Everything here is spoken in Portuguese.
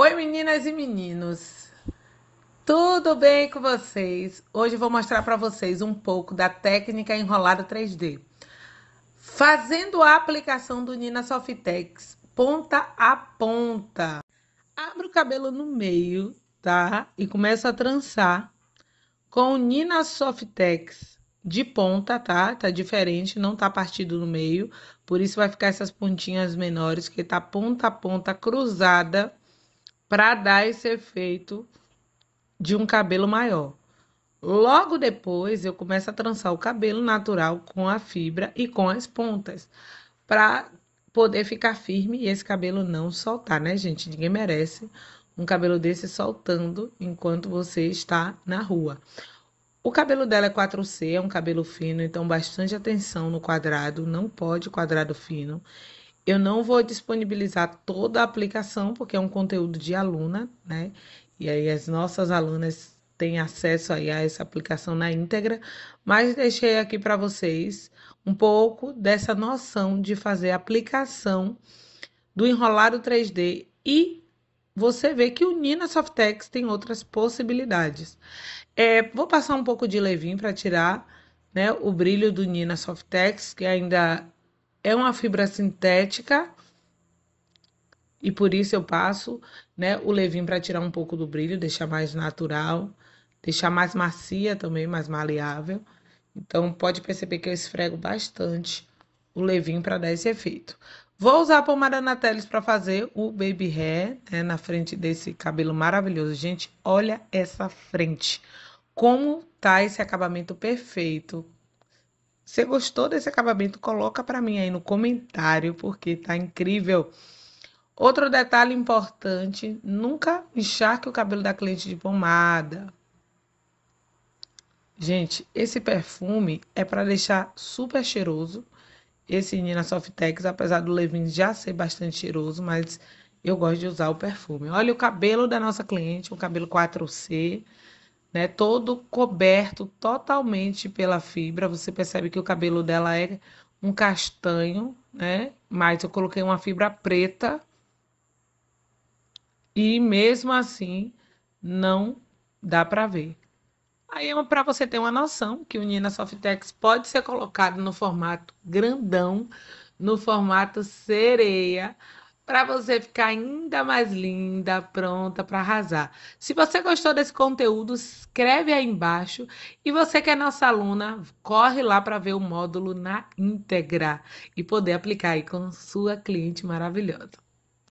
Oi meninas e meninos, tudo bem com vocês? Hoje vou mostrar para vocês um pouco da técnica enrolada 3D. Fazendo a aplicação do Nina Softex ponta a ponta. Abro o cabelo no meio, tá? E começo a trançar com o Nina Softex de ponta, tá? Tá diferente, não tá partido no meio, por isso vai ficar essas pontinhas menores, que tá ponta a ponta cruzada para dar esse efeito de um cabelo maior. Logo depois, eu começo a trançar o cabelo natural com a fibra e com as pontas, para poder ficar firme e esse cabelo não soltar, né, gente? Ninguém merece um cabelo desse soltando enquanto você está na rua. O cabelo dela é 4C, é um cabelo fino, então bastante atenção no quadrado, não pode quadrado fino. Eu não vou disponibilizar toda a aplicação, porque é um conteúdo de aluna, né? E aí as nossas alunas têm acesso aí a essa aplicação na íntegra, mas deixei aqui para vocês um pouco dessa noção de fazer aplicação do enrolado 3D e você vê que o Nina Softex tem outras possibilidades. É, vou passar um pouco de Levin para tirar né, o brilho do Nina Softex, que ainda é uma fibra sintética e por isso eu passo né, o levinho para tirar um pouco do brilho, deixar mais natural, deixar mais macia também, mais maleável. Então pode perceber que eu esfrego bastante o levinho para dar esse efeito. Vou usar a pomada Natellis para fazer o baby hair né, na frente desse cabelo maravilhoso. Gente, olha essa frente. Como tá esse acabamento perfeito você gostou desse acabamento? Coloca para mim aí no comentário, porque tá incrível. Outro detalhe importante, nunca encharque o cabelo da cliente de pomada. Gente, esse perfume é para deixar super cheiroso. Esse Nina Softex, apesar do Levin já ser bastante cheiroso, mas eu gosto de usar o perfume. Olha o cabelo da nossa cliente, o cabelo 4C né? Todo coberto totalmente pela fibra. Você percebe que o cabelo dela é um castanho, né? Mas eu coloquei uma fibra preta e mesmo assim não dá para ver. Aí é para você ter uma noção que o Nina Softex pode ser colocado no formato grandão, no formato sereia, para você ficar ainda mais linda, pronta para arrasar. Se você gostou desse conteúdo, escreve aí embaixo. E você que é nossa aluna, corre lá para ver o módulo na íntegra e poder aplicar aí com sua cliente maravilhosa.